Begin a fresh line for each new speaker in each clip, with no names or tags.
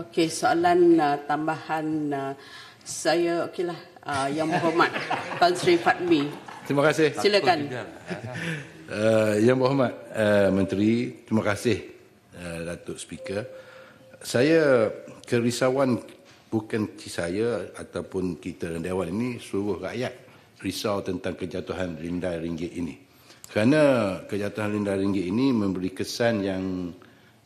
Okey, soalan uh, tambahan uh, saya okeylah uh, yang berhormat Tan Sri Fatmi.
Terima kasih. Silakan. Uh, yang berhormat uh, menteri, terima kasih uh, Datuk Speaker. Saya kerisauan bukan saya ataupun kita dan dewan ini seluruh rakyat risau tentang kejatuhan rindai ringgit ini. Kerana kejatuhan rindai ringgit ini memberi kesan yang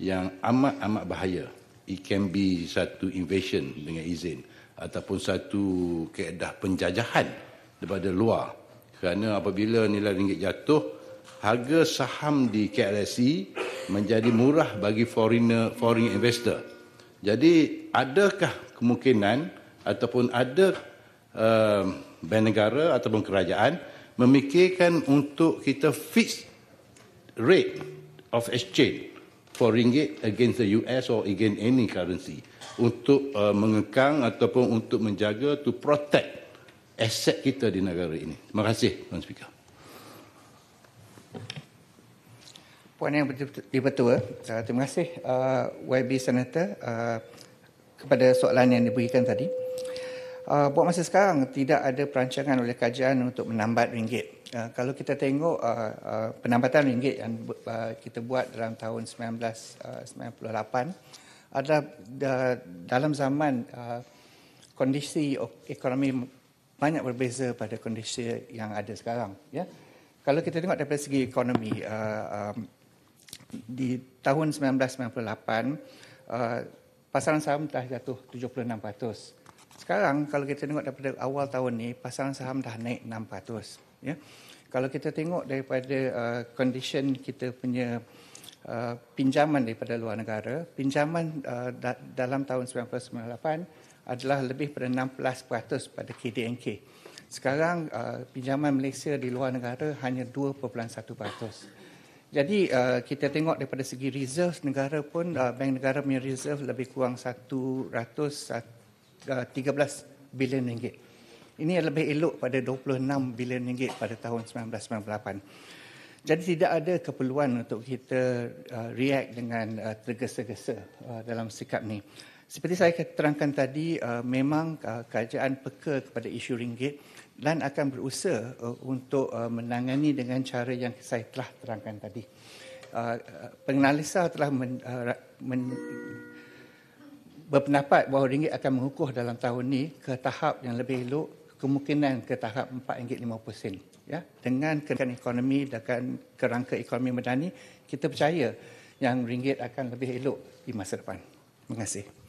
yang amat-amat bahaya it can be satu invasion dengan izin ataupun satu keadaan penjajahan daripada luar kerana apabila nilai ringgit jatuh harga saham di KLSE menjadi murah bagi foreigner foreign investor jadi adakah kemungkinan ataupun ada um, bank negara ataupun kerajaan memikirkan untuk kita fix rate of exchange for ringgit against the US or against any currency untuk uh, mengekang ataupun untuk menjaga to protect aset kita di negara ini. Terima kasih Tuan Speaker.
Puan Yang Dipertua, uh, terima kasih uh, YB Senator uh, kepada soalan yang diberikan tadi. Uh, buat masa sekarang, tidak ada perancangan oleh kajian untuk menambat ringgit uh, kalau kita tengok uh, uh, penambatan ringgit yang uh, kita buat dalam tahun 1998 adalah da- dalam zaman uh, kondisi ekonomi banyak berbeza pada kondisi yang ada sekarang ya kalau kita tengok dari segi ekonomi uh, um, di tahun 1998 uh, pasaran saham telah jatuh 76% sekarang kalau kita tengok daripada awal tahun ni pasaran saham dah naik ya. Kalau kita tengok daripada uh, condition kita punya uh, pinjaman daripada luar negara, pinjaman uh, da- dalam tahun 1998 adalah lebih daripada 16% pada KDNK. Sekarang uh, pinjaman Malaysia di luar negara hanya 2.1%. Jadi uh, kita tengok daripada segi reserve negara pun uh, bank negara punya reserve lebih kurang 113 uh, bilion ringgit. Uh, ini yang lebih elok pada 26 bilion ringgit pada tahun 1998. Jadi tidak ada keperluan untuk kita uh, react dengan uh, tergesa-gesa uh, dalam sikap ni. Seperti saya terangkan tadi, uh, memang uh, kerajaan peka kepada isu ringgit dan akan berusaha uh, untuk uh, menangani dengan cara yang saya telah terangkan tadi. Uh, uh penganalisa telah men, uh, men, berpendapat bahawa ringgit akan mengukuh dalam tahun ini ke tahap yang lebih elok kemungkinan ke tahap 4.50% ya dengan kerangka ekonomi dan kerangka ekonomi madani kita percaya yang ringgit akan lebih elok di masa depan. Terima kasih.